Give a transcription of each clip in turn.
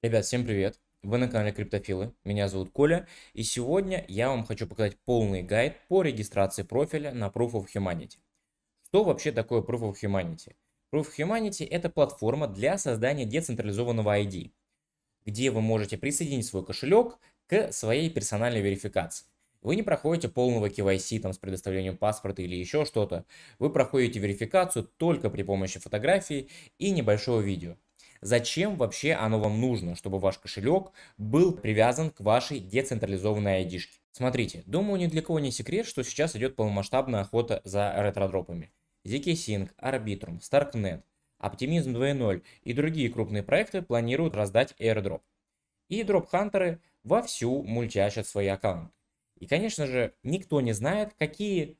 Ребят, всем привет! Вы на канале Криптофилы, меня зовут Коля, и сегодня я вам хочу показать полный гайд по регистрации профиля на Proof of Humanity. Что вообще такое Proof of Humanity? Proof of Humanity – это платформа для создания децентрализованного ID, где вы можете присоединить свой кошелек к своей персональной верификации. Вы не проходите полного KYC там, с предоставлением паспорта или еще что-то. Вы проходите верификацию только при помощи фотографии и небольшого видео – Зачем вообще оно вам нужно, чтобы ваш кошелек был привязан к вашей децентрализованной id Смотрите, думаю, ни для кого не секрет, что сейчас идет полномасштабная охота за ретродропами. ZK-Sync, Arbitrum, Starknet, Optimism 2.0 и другие крупные проекты планируют раздать airdrop. И дропхантеры вовсю мультящат свои аккаунты. И, конечно же, никто не знает, какие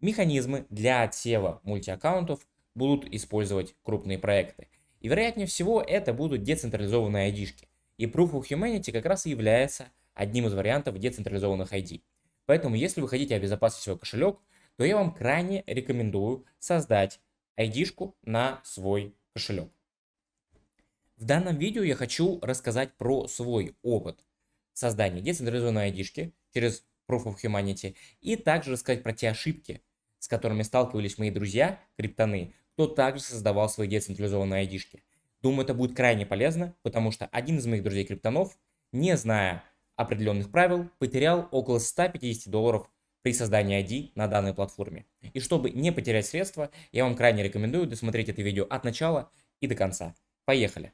механизмы для отсева мультиаккаунтов будут использовать крупные проекты. И вероятнее всего это будут децентрализованные айдишки. И Proof of Humanity как раз и является одним из вариантов децентрализованных ID. Поэтому, если вы хотите обезопасить свой кошелек, то я вам крайне рекомендую создать ID-шку на свой кошелек. В данном видео я хочу рассказать про свой опыт создания децентрализованной ID-шки через Proof of Humanity и также рассказать про те ошибки, с которыми сталкивались мои друзья, криптоны, кто также создавал свои децентрализованные айдишки. Думаю, это будет крайне полезно, потому что один из моих друзей-криптонов, не зная определенных правил, потерял около 150 долларов при создании ID на данной платформе. И чтобы не потерять средства, я вам крайне рекомендую досмотреть это видео от начала и до конца. Поехали!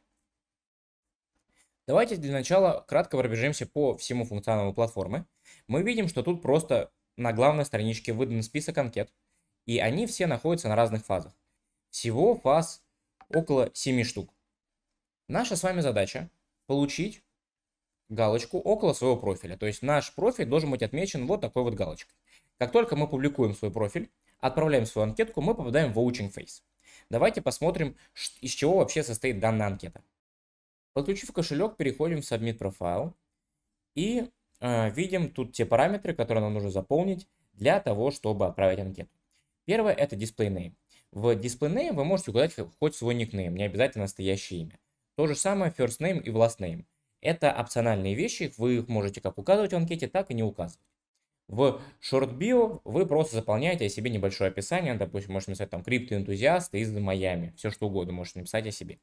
Давайте для начала кратко пробежимся по всему функционалу платформы. Мы видим, что тут просто на главной страничке выдан список анкет, и они все находятся на разных фазах. Всего фаз около 7 штук. Наша с вами задача получить галочку около своего профиля. То есть наш профиль должен быть отмечен вот такой вот галочкой. Как только мы публикуем свой профиль, отправляем свою анкетку, мы попадаем в Vouching Phase. Давайте посмотрим, из чего вообще состоит данная анкета. Подключив кошелек, переходим в Submit Profile и э, видим тут те параметры, которые нам нужно заполнить для того, чтобы отправить анкету. Первое – это Display Name. В дисплей вы можете указать хоть свой никнейм, не обязательно настоящее имя. То же самое first name и last name. Это опциональные вещи, вы их можете как указывать в анкете, так и не указывать. В short bio вы просто заполняете о себе небольшое описание, допустим, можете написать там криптоэнтузиаст из Майами, все что угодно можете написать о себе.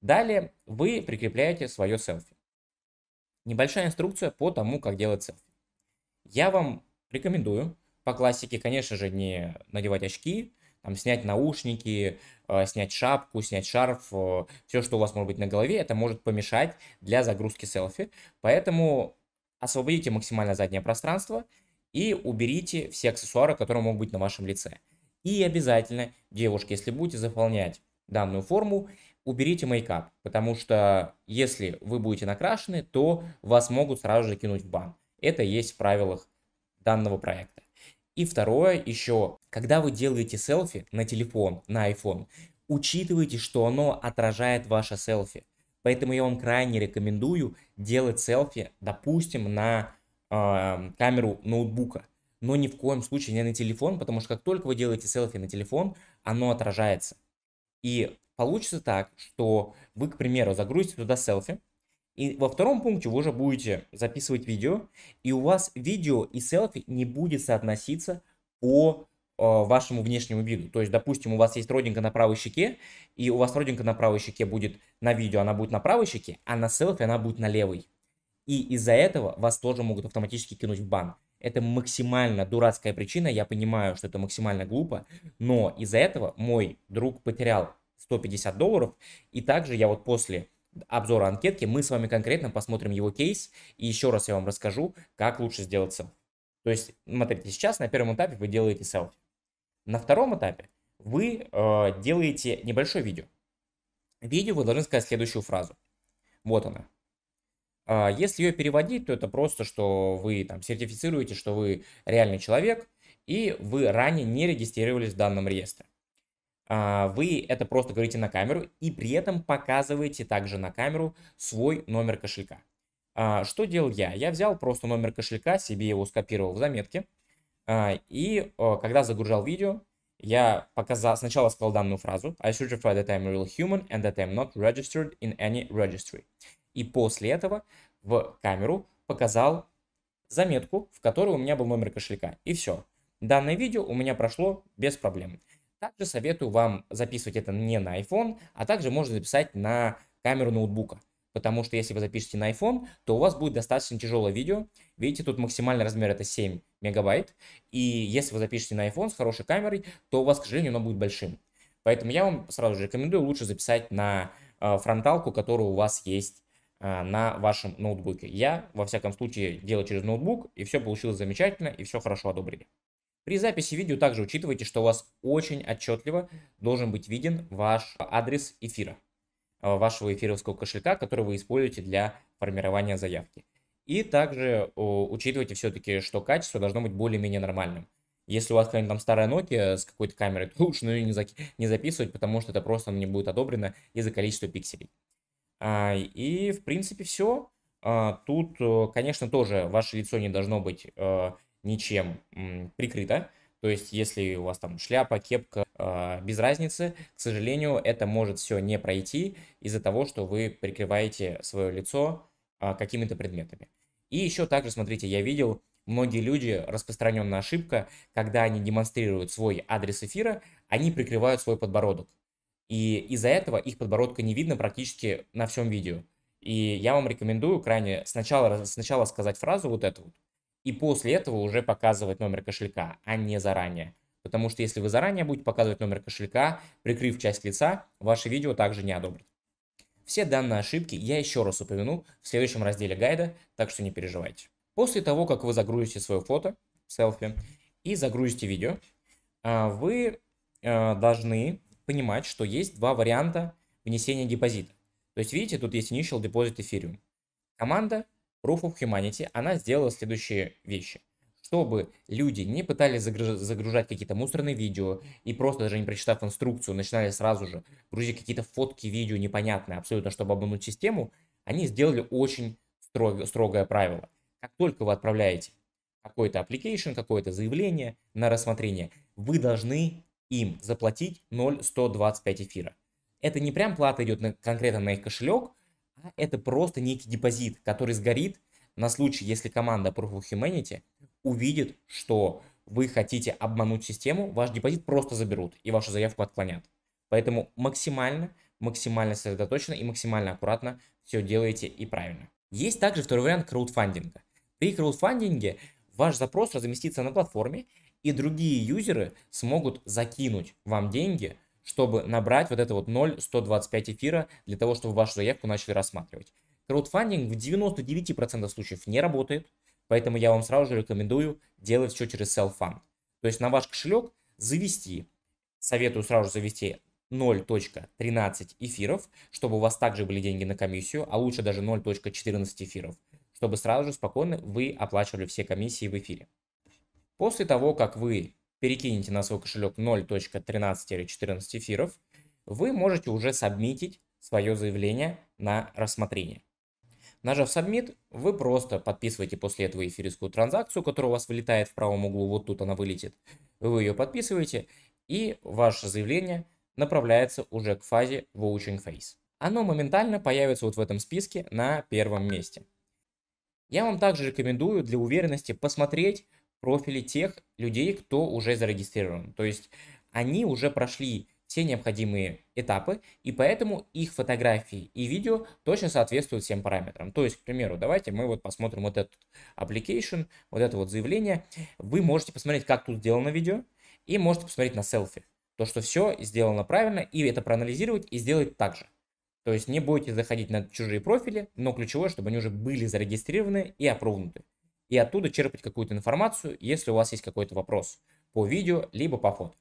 Далее вы прикрепляете свое селфи. Небольшая инструкция по тому, как делать селфи. Я вам рекомендую по классике, конечно же, не надевать очки, там, снять наушники, э, снять шапку, снять шарф, э, все, что у вас может быть на голове, это может помешать для загрузки селфи. Поэтому освободите максимально заднее пространство и уберите все аксессуары, которые могут быть на вашем лице. И обязательно, девушки, если будете заполнять данную форму, уберите мейкап, потому что если вы будете накрашены, то вас могут сразу же кинуть в бан. Это есть в правилах данного проекта. И второе, еще когда вы делаете селфи на телефон, на iPhone, учитывайте, что оно отражает ваше селфи. Поэтому я вам крайне рекомендую делать селфи, допустим, на э, камеру ноутбука. Но ни в коем случае не на телефон, потому что как только вы делаете селфи на телефон, оно отражается. И получится так, что вы, к примеру, загрузите туда селфи, и во втором пункте вы уже будете записывать видео, и у вас видео и селфи не будет соотноситься по Э, вашему внешнему виду. То есть, допустим, у вас есть родинка на правой щеке, и у вас родинка на правой щеке будет на видео, она будет на правой щеке, а на селфи она будет на левой. И из-за этого вас тоже могут автоматически кинуть в бан. Это максимально дурацкая причина, я понимаю, что это максимально глупо, но из-за этого мой друг потерял 150 долларов, и также я вот после обзора анкетки мы с вами конкретно посмотрим его кейс, и еще раз я вам расскажу, как лучше сделать селфи. То есть, смотрите, сейчас на первом этапе вы делаете селфи. На втором этапе вы э, делаете небольшое видео. В видео вы должны сказать следующую фразу. Вот она. Э, если ее переводить, то это просто, что вы там сертифицируете, что вы реальный человек, и вы ранее не регистрировались в данном реестре. Э, вы это просто говорите на камеру и при этом показываете также на камеру свой номер кошелька. А, что делал я? Я взял просто номер кошелька, себе его скопировал в заметке, а, и когда загружал видео, я показал, сначала сказал данную фразу I certify that I'm a real human and that I'm not registered in any registry. И после этого в камеру показал заметку, в которой у меня был номер кошелька. И все. Данное видео у меня прошло без проблем. Также советую вам записывать это не на iPhone, а также можно записать на камеру ноутбука. Потому что если вы запишете на iPhone, то у вас будет достаточно тяжелое видео. Видите, тут максимальный размер это 7 мегабайт. И если вы запишете на iPhone с хорошей камерой, то у вас, к сожалению, оно будет большим. Поэтому я вам сразу же рекомендую лучше записать на э, фронталку, которая у вас есть э, на вашем ноутбуке. Я, во всяком случае, делал через ноутбук, и все получилось замечательно, и все хорошо одобрили. При записи видео также учитывайте, что у вас очень отчетливо должен быть виден ваш адрес эфира. А, вашего эфировского кошелька, который вы используете для формирования заявки. И также учитывайте все-таки, что качество должно быть более-менее нормальным. Если у вас какая-нибудь там старая Nokia с какой-то камерой, то лучше ну, ее не, за, не записывать, потому что это просто не будет одобрено из-за количества пикселей. А, и, в принципе, все. А, тут, конечно, тоже ваше лицо не должно быть а, ничем м, прикрыто. То есть, если у вас там шляпа, кепка, э, без разницы, к сожалению, это может все не пройти из-за того, что вы прикрываете свое лицо э, какими-то предметами. И еще также, смотрите, я видел, многие люди, распространенная ошибка, когда они демонстрируют свой адрес эфира, они прикрывают свой подбородок. И из-за этого их подбородка не видно практически на всем видео. И я вам рекомендую крайне сначала, сначала сказать фразу вот эту вот, и после этого уже показывать номер кошелька, а не заранее. Потому что если вы заранее будете показывать номер кошелька, прикрыв часть лица, ваше видео также не одобрят. Все данные ошибки я еще раз упомяну в следующем разделе гайда, так что не переживайте. После того, как вы загрузите свое фото, селфи, и загрузите видео, а, вы а, должны понимать, что есть два варианта внесения депозита. То есть, видите, тут есть Initial Deposit Ethereum. Команда Proof of Humanity, она сделала следующие вещи. Чтобы люди не пытались загружать какие-то мусорные видео и просто даже не прочитав инструкцию, начинали сразу же грузить какие-то фотки, видео непонятные абсолютно, чтобы обмануть систему, они сделали очень строго, строгое правило. Как только вы отправляете какой-то application, какое-то заявление на рассмотрение, вы должны им заплатить 0,125 эфира. Это не прям плата идет на, конкретно на их кошелек, это просто некий депозит, который сгорит на случай, если команда Proof of Humanity увидит, что вы хотите обмануть систему, ваш депозит просто заберут и вашу заявку отклонят. Поэтому максимально, максимально сосредоточенно и максимально аккуратно все делаете и правильно. Есть также второй вариант краудфандинга. При краудфандинге ваш запрос разместится на платформе, и другие юзеры смогут закинуть вам деньги чтобы набрать вот это вот 0,125 эфира для того, чтобы вашу заявку начали рассматривать. Краудфандинг в 99% случаев не работает, поэтому я вам сразу же рекомендую делать все через self-fund. То есть на ваш кошелек завести, советую сразу же завести 0.13 эфиров, чтобы у вас также были деньги на комиссию, а лучше даже 0.14 эфиров, чтобы сразу же спокойно вы оплачивали все комиссии в эфире. После того, как вы перекинете на свой кошелек 0.13-14 эфиров, вы можете уже сабмитить свое заявление на рассмотрение. Нажав Submit, вы просто подписываете после этого эфиристскую транзакцию, которая у вас вылетает в правом углу, вот тут она вылетит. Вы ее подписываете, и ваше заявление направляется уже к фазе Vouching Phase. Оно моментально появится вот в этом списке на первом месте. Я вам также рекомендую для уверенности посмотреть профили тех людей, кто уже зарегистрирован. То есть они уже прошли все необходимые этапы, и поэтому их фотографии и видео точно соответствуют всем параметрам. То есть, к примеру, давайте мы вот посмотрим вот этот application, вот это вот заявление. Вы можете посмотреть, как тут сделано видео, и можете посмотреть на селфи. То, что все сделано правильно, и это проанализировать и сделать так же. То есть не будете заходить на чужие профили, но ключевое, чтобы они уже были зарегистрированы и опровнуты и оттуда черпать какую-то информацию, если у вас есть какой-то вопрос по видео, либо по фото.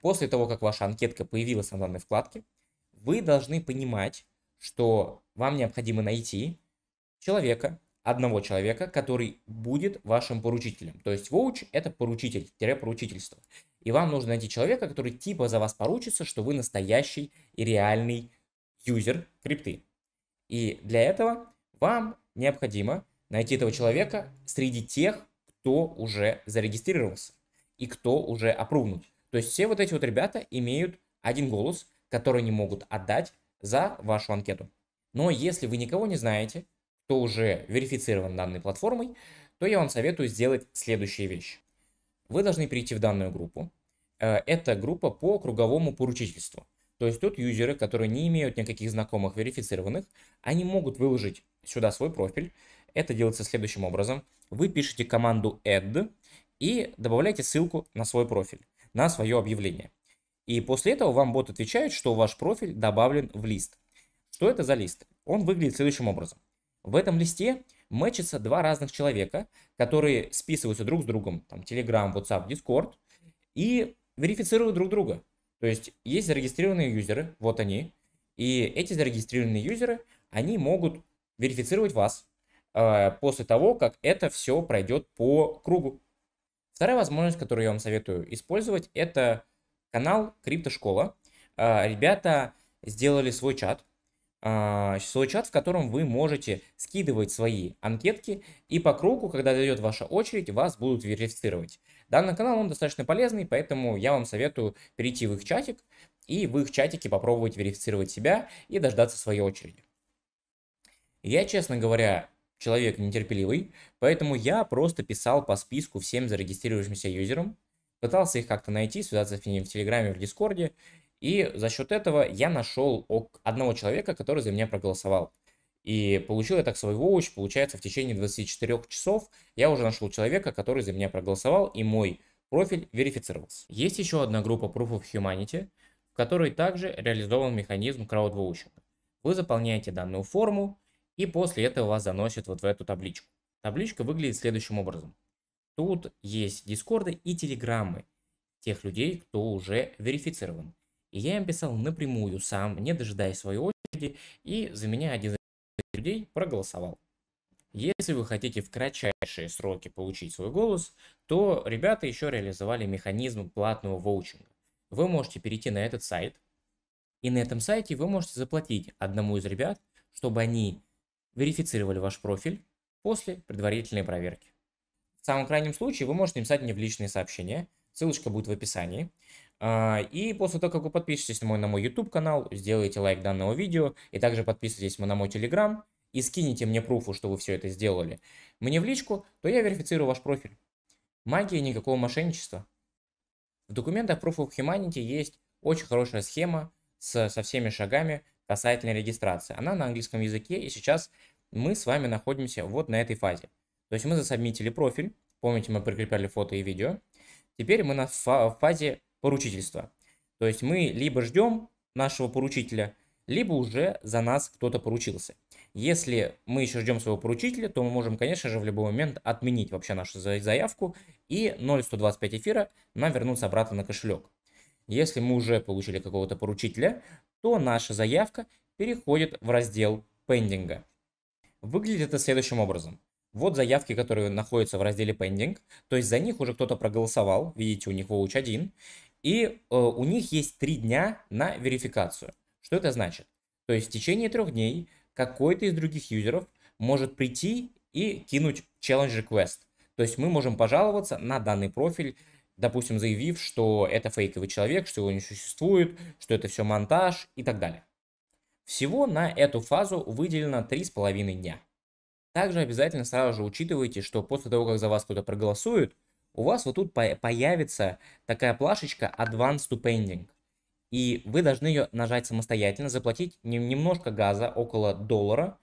После того, как ваша анкетка появилась на данной вкладке, вы должны понимать, что вам необходимо найти человека, одного человека, который будет вашим поручителем. То есть воуч – это поручитель-поручительство. И вам нужно найти человека, который типа за вас поручится, что вы настоящий и реальный юзер крипты. И для этого вам необходимо найти этого человека среди тех, кто уже зарегистрировался и кто уже опрувнут. То есть все вот эти вот ребята имеют один голос, который они могут отдать за вашу анкету. Но если вы никого не знаете, кто уже верифицирован данной платформой, то я вам советую сделать следующие вещи. Вы должны перейти в данную группу. Э, это группа по круговому поручительству. То есть тут юзеры, которые не имеют никаких знакомых верифицированных, они могут выложить сюда свой профиль, это делается следующим образом. Вы пишете команду add и добавляете ссылку на свой профиль, на свое объявление. И после этого вам бот отвечает, что ваш профиль добавлен в лист. Что это за лист? Он выглядит следующим образом. В этом листе мэчатся два разных человека, которые списываются друг с другом, там, Telegram, WhatsApp, Discord, и верифицируют друг друга. То есть есть зарегистрированные юзеры, вот они, и эти зарегистрированные юзеры, они могут верифицировать вас, Э, после того, как это все пройдет по кругу. Вторая возможность, которую я вам советую использовать, это канал Криптошкола. Э, ребята сделали свой чат, э, свой чат, в котором вы можете скидывать свои анкетки, и по кругу, когда дойдет ваша очередь, вас будут верифицировать. Данный канал, он достаточно полезный, поэтому я вам советую перейти в их чатик и в их чатике попробовать верифицировать себя и дождаться своей очереди. Я, честно говоря, человек нетерпеливый, поэтому я просто писал по списку всем зарегистрировавшимся юзерам, пытался их как-то найти, связаться с ними в Телеграме, в Дискорде, и за счет этого я нашел одного человека, который за меня проголосовал. И получил я так свой воуч, получается, в течение 24 часов я уже нашел человека, который за меня проголосовал, и мой профиль верифицировался. Есть еще одна группа Proof of Humanity, в которой также реализован механизм краудвоучинга. Вы заполняете данную форму, и после этого вас заносят вот в эту табличку. Табличка выглядит следующим образом. Тут есть дискорды и телеграммы тех людей, кто уже верифицирован. И я им писал напрямую сам, не дожидаясь своей очереди, и за меня один из людей проголосовал. Если вы хотите в кратчайшие сроки получить свой голос, то ребята еще реализовали механизм платного воучинга. Вы можете перейти на этот сайт, и на этом сайте вы можете заплатить одному из ребят, чтобы они верифицировали ваш профиль после предварительной проверки. В самом крайнем случае вы можете написать мне в личные сообщения, ссылочка будет в описании. А, и после того, как вы подпишетесь на мой, на мой YouTube канал, сделаете лайк данного видео, и также подписывайтесь на мой Telegram, и скинете мне пруфу, что вы все это сделали, мне в личку, то я верифицирую ваш профиль. Магия никакого мошенничества. В документах Proof of Humanity есть очень хорошая схема с, со всеми шагами касательно регистрации. Она на английском языке, и сейчас мы с вами находимся вот на этой фазе. То есть мы засобмитили профиль, помните, мы прикрепляли фото и видео. Теперь мы на фа фазе поручительства. То есть мы либо ждем нашего поручителя, либо уже за нас кто-то поручился. Если мы еще ждем своего поручителя, то мы можем, конечно же, в любой момент отменить вообще нашу заявку и 0,125 эфира нам вернуться обратно на кошелек. Если мы уже получили какого-то поручителя, то наша заявка переходит в раздел пендинга. Выглядит это следующим образом. Вот заявки, которые находятся в разделе Pending, то есть за них уже кто-то проголосовал, видите, у них Watch 1, и э, у них есть три дня на верификацию. Что это значит? То есть в течение трех дней какой-то из других юзеров может прийти и кинуть challenge request. То есть мы можем пожаловаться на данный профиль, допустим, заявив, что это фейковый человек, что его не существует, что это все монтаж и так далее. Всего на эту фазу выделено 3,5 дня. Также обязательно сразу же учитывайте, что после того, как за вас кто-то проголосует, у вас вот тут появится такая плашечка Advanced to Pending. И вы должны ее нажать самостоятельно, заплатить немножко газа, около доллара.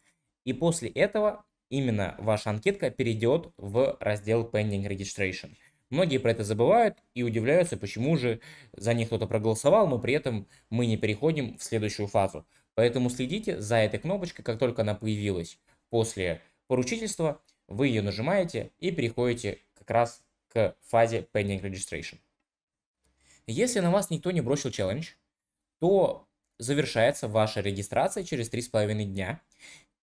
И после этого именно ваша анкетка перейдет в раздел Pending Registration. Многие про это забывают и удивляются, почему же за них кто-то проголосовал, но при этом мы не переходим в следующую фазу. Поэтому следите за этой кнопочкой, как только она появилась после поручительства, вы ее нажимаете и переходите как раз к фазе Pending Registration. Если на вас никто не бросил челлендж, то завершается ваша регистрация через 3,5 дня,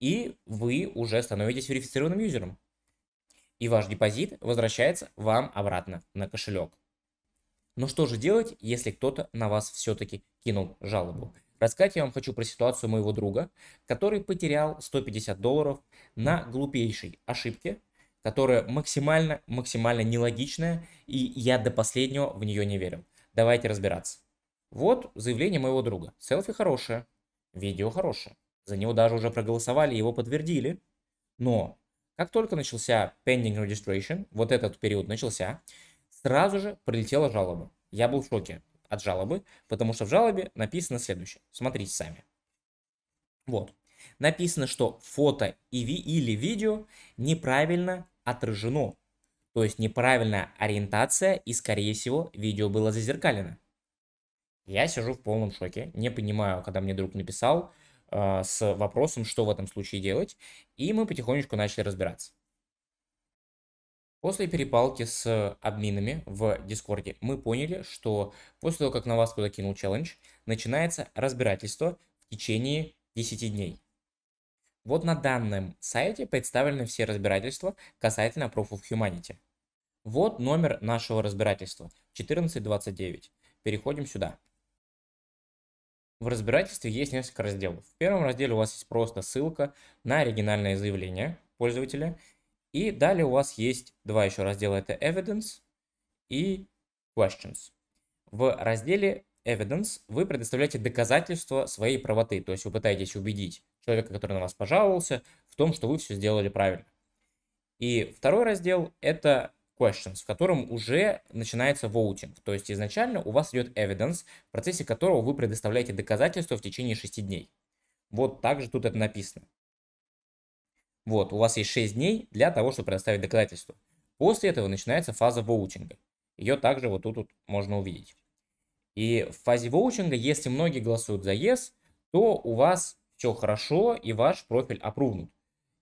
и вы уже становитесь верифицированным юзером. И ваш депозит возвращается вам обратно на кошелек. Но что же делать, если кто-то на вас все-таки кинул жалобу? Рассказать я вам хочу про ситуацию моего друга, который потерял 150 долларов на глупейшей ошибке, которая максимально, максимально нелогичная, и я до последнего в нее не верю. Давайте разбираться. Вот заявление моего друга. Селфи хорошее, видео хорошее. За него даже уже проголосовали, его подтвердили. Но как только начался pending registration, вот этот период начался, сразу же прилетела жалоба. Я был в шоке от жалобы, потому что в жалобе написано следующее. Смотрите сами. Вот. Написано, что фото и ви или видео неправильно отражено. То есть неправильная ориентация и, скорее всего, видео было зазеркалено. Я сижу в полном шоке, не понимаю, когда мне друг написал э, с вопросом, что в этом случае делать, и мы потихонечку начали разбираться. После перепалки с админами в Дискорде мы поняли, что после того, как на вас кто-то кинул челлендж, начинается разбирательство в течение 10 дней. Вот на данном сайте представлены все разбирательства касательно Proof of Humanity. Вот номер нашего разбирательства 1429. Переходим сюда. В разбирательстве есть несколько разделов. В первом разделе у вас есть просто ссылка на оригинальное заявление пользователя – и далее у вас есть два еще раздела. Это Evidence и Questions. В разделе Evidence вы предоставляете доказательства своей правоты. То есть вы пытаетесь убедить человека, который на вас пожаловался, в том, что вы все сделали правильно. И второй раздел – это questions, в котором уже начинается voting. То есть изначально у вас идет evidence, в процессе которого вы предоставляете доказательства в течение 6 дней. Вот также тут это написано. Вот, у вас есть 6 дней для того, чтобы предоставить доказательства. После этого начинается фаза воучинга. Ее также вот тут вот можно увидеть. И в фазе воучинга, если многие голосуют за yes, то у вас все хорошо и ваш профиль опрувнут.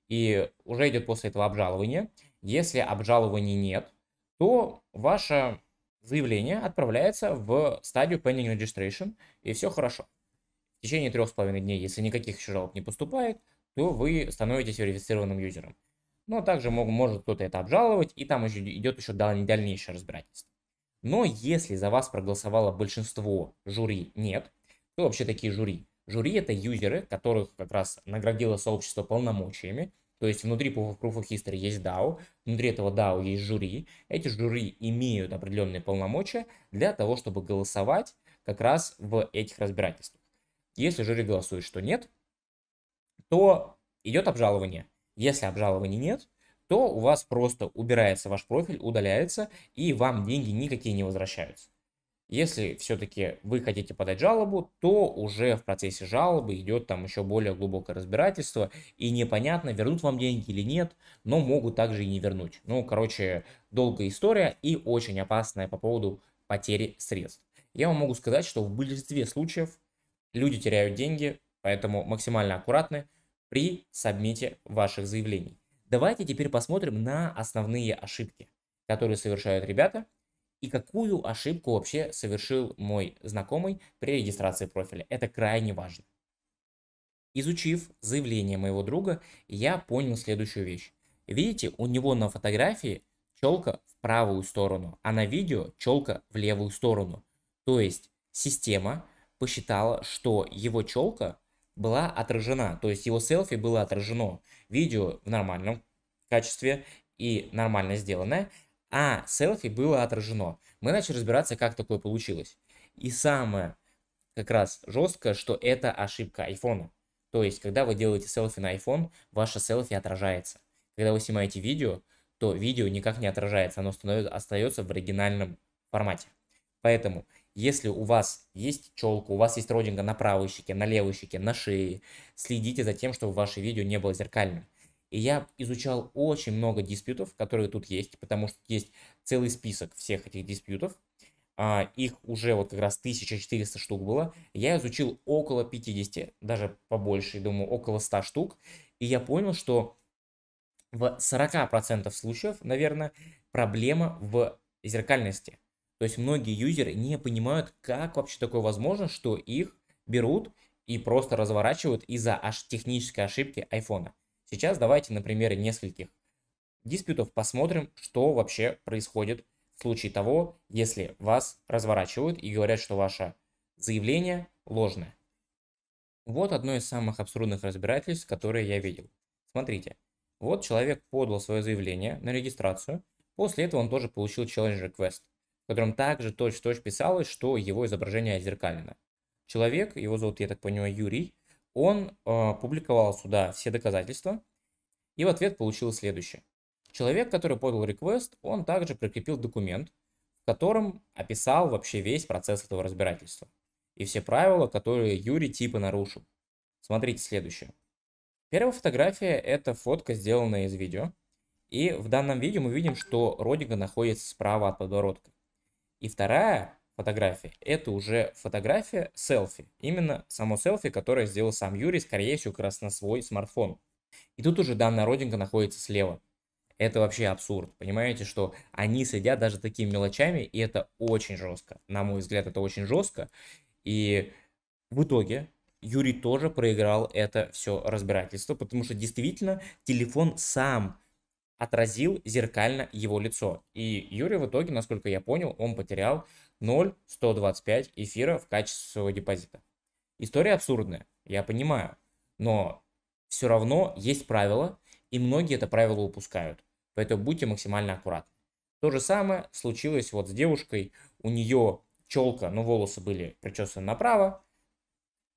И уже идет после этого обжалование. Если обжалования нет, то ваше заявление отправляется в стадию pending registration, и все хорошо. В течение трех с половиной дней, если никаких еще жалоб не поступает, то вы становитесь верифицированным юзером. Но также мог, может кто-то это обжаловать, и там еще идет еще дальнейшее разбирательство. Но если за вас проголосовало большинство жюри нет, то вообще такие жюри? Жюри это юзеры, которых как раз наградило сообщество полномочиями, то есть внутри Proof of History есть DAO, внутри этого DAO есть жюри. Эти жюри имеют определенные полномочия для того, чтобы голосовать как раз в этих разбирательствах. Если жюри голосует, что нет, то идет обжалование. Если обжалования нет, то у вас просто убирается ваш профиль, удаляется, и вам деньги никакие не возвращаются. Если все-таки вы хотите подать жалобу, то уже в процессе жалобы идет там еще более глубокое разбирательство, и непонятно, вернут вам деньги или нет, но могут также и не вернуть. Ну, короче, долгая история и очень опасная по поводу потери средств. Я вам могу сказать, что в большинстве случаев люди теряют деньги, поэтому максимально аккуратны, при сабмите ваших заявлений. Давайте теперь посмотрим на основные ошибки, которые совершают ребята, и какую ошибку вообще совершил мой знакомый при регистрации профиля. Это крайне важно. Изучив заявление моего друга, я понял следующую вещь. Видите, у него на фотографии челка в правую сторону, а на видео челка в левую сторону. То есть система посчитала, что его челка была отражена. То есть его селфи было отражено. Видео в нормальном качестве и нормально сделанное, а селфи было отражено. Мы начали разбираться, как такое получилось. И самое как раз жесткое, что это ошибка айфона. То есть, когда вы делаете селфи на iPhone, ваше селфи отражается. Когда вы снимаете видео, то видео никак не отражается, оно остается в оригинальном формате. Поэтому если у вас есть челка, у вас есть родинга на правой щеке, на левой щеке, на шее, следите за тем, чтобы ваше видео не было зеркальным. И я изучал очень много диспютов, которые тут есть, потому что есть целый список всех этих диспютов. А, их уже вот как раз 1400 штук было. Я изучил около 50, даже побольше, думаю, около 100 штук. И я понял, что в 40% случаев, наверное, проблема в зеркальности. То есть многие юзеры не понимают, как вообще такое возможно, что их берут и просто разворачивают из-за аж технической ошибки айфона. Сейчас давайте на примере нескольких диспютов посмотрим, что вообще происходит в случае того, если вас разворачивают и говорят, что ваше заявление ложное. Вот одно из самых абсурдных разбирательств, которые я видел. Смотрите, вот человек подал свое заявление на регистрацию, после этого он тоже получил челленджер квест котором также точь-в-точь -точь писалось, что его изображение озеркалено. Человек, его зовут, я так понимаю, Юрий, он э, публиковал сюда все доказательства, и в ответ получил следующее. Человек, который подал реквест, он также прикрепил документ, в котором описал вообще весь процесс этого разбирательства и все правила, которые Юрий типа нарушил. Смотрите следующее. Первая фотография – это фотка, сделанная из видео. И в данном видео мы видим, что Родига находится справа от подбородка. И вторая фотография – это уже фотография селфи. Именно само селфи, которое сделал сам Юрий, скорее всего, как раз на свой смартфон. И тут уже данная родинка находится слева. Это вообще абсурд. Понимаете, что они сидят даже такими мелочами, и это очень жестко. На мой взгляд, это очень жестко. И в итоге Юрий тоже проиграл это все разбирательство, потому что действительно телефон сам отразил зеркально его лицо. И Юрий в итоге, насколько я понял, он потерял 0,125 эфира в качестве своего депозита. История абсурдная, я понимаю, но все равно есть правила, и многие это правило упускают. Поэтому будьте максимально аккуратны. То же самое случилось вот с девушкой. У нее челка, но ну, волосы были причесаны направо,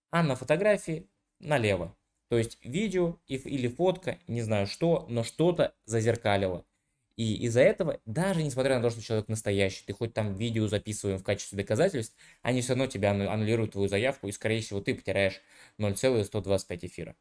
а на фотографии налево. То есть видео или фотка, не знаю что, но что-то зазеркалило. И из-за этого, даже несмотря на то, что человек настоящий, ты хоть там видео записываем в качестве доказательств, они все равно тебя аннулируют твою заявку, и, скорее всего, ты потеряешь 0,125 эфира.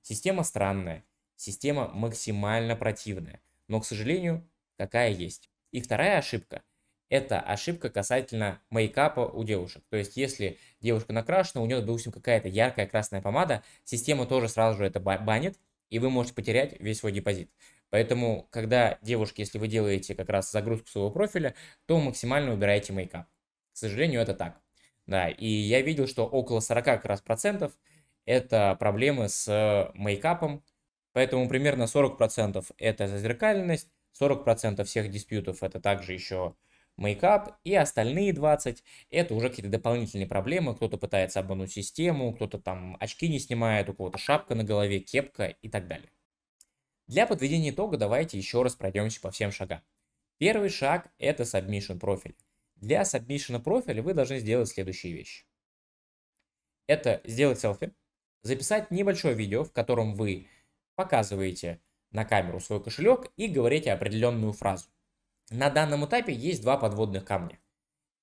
Система странная, система максимально противная, но, к сожалению, какая есть. И вторая ошибка – это ошибка касательно мейкапа у девушек. То есть, если девушка накрашена, у нее, допустим, какая-то яркая красная помада, система тоже сразу же это банит, и вы можете потерять весь свой депозит. Поэтому, когда девушки, если вы делаете как раз загрузку своего профиля, то максимально убираете мейкап. К сожалению, это так. Да, и я видел, что около 40 как раз процентов это проблемы с мейкапом, поэтому примерно 40% это зазеркальность, 40% всех диспьютов это также еще мейкап и остальные 20 это уже какие-то дополнительные проблемы. Кто-то пытается обмануть систему, кто-то там очки не снимает, у кого-то шапка на голове, кепка и так далее. Для подведения итога давайте еще раз пройдемся по всем шагам. Первый шаг – это Submission профиль. Для Submission профиля вы должны сделать следующие вещи. Это сделать селфи, записать небольшое видео, в котором вы показываете на камеру свой кошелек и говорите определенную фразу. На данном этапе есть два подводных камня.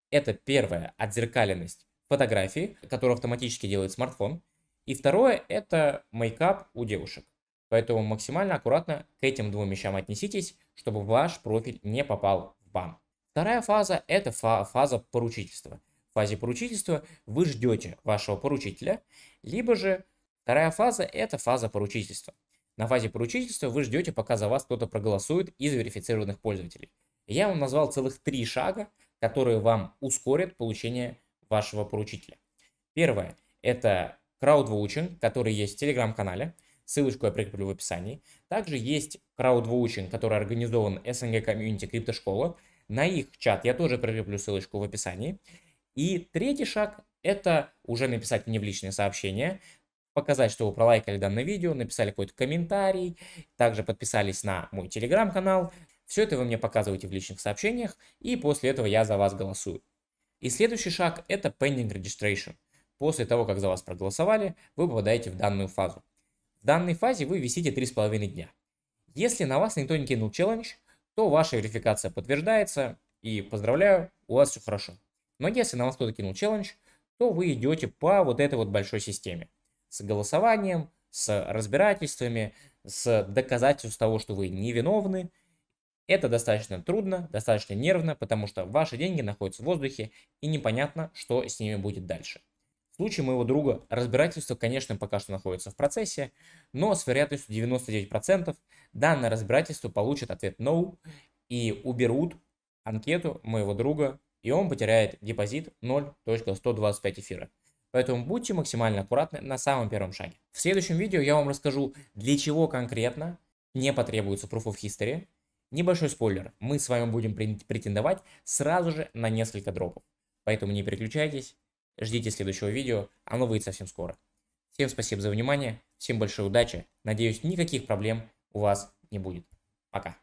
Это первое – отзеркаленность фотографии, которую автоматически делает смартфон. И второе – это мейкап у девушек. Поэтому максимально аккуратно к этим двум вещам отнеситесь, чтобы ваш профиль не попал в бан. Вторая фаза – это фа фаза поручительства. В фазе поручительства вы ждете вашего поручителя, либо же вторая фаза – это фаза поручительства. На фазе поручительства вы ждете, пока за вас кто-то проголосует из верифицированных пользователей. Я вам назвал целых три шага, которые вам ускорят получение вашего поручителя. Первое – это краудвоучинг, который есть в Телеграм-канале. Ссылочку я прикреплю в описании. Также есть краудвоучинг, который организован СНГ комьюнити Криптошкола. На их чат я тоже прикреплю ссылочку в описании. И третий шаг – это уже написать мне в личные сообщения, показать, что вы пролайкали данное видео, написали какой-то комментарий, также подписались на мой телеграм-канал, все это вы мне показываете в личных сообщениях, и после этого я за вас голосую. И следующий шаг – это pending registration. После того, как за вас проголосовали, вы попадаете в данную фазу. В данной фазе вы висите 3,5 дня. Если на вас никто не кинул челлендж, то ваша верификация подтверждается, и поздравляю, у вас все хорошо. Но если на вас кто-то кинул челлендж, то вы идете по вот этой вот большой системе. С голосованием, с разбирательствами, с доказательством того, что вы невиновны – это достаточно трудно, достаточно нервно, потому что ваши деньги находятся в воздухе и непонятно, что с ними будет дальше. В случае моего друга разбирательство, конечно, пока что находится в процессе, но с вероятностью 99% данное разбирательство получит ответ «no» и уберут анкету моего друга, и он потеряет депозит 0.125 эфира. Поэтому будьте максимально аккуратны на самом первом шаге. В следующем видео я вам расскажу, для чего конкретно не потребуется Proof of History, Небольшой спойлер, мы с вами будем претендовать сразу же на несколько дропов. Поэтому не переключайтесь, ждите следующего видео, оно выйдет совсем скоро. Всем спасибо за внимание, всем большой удачи, надеюсь никаких проблем у вас не будет. Пока.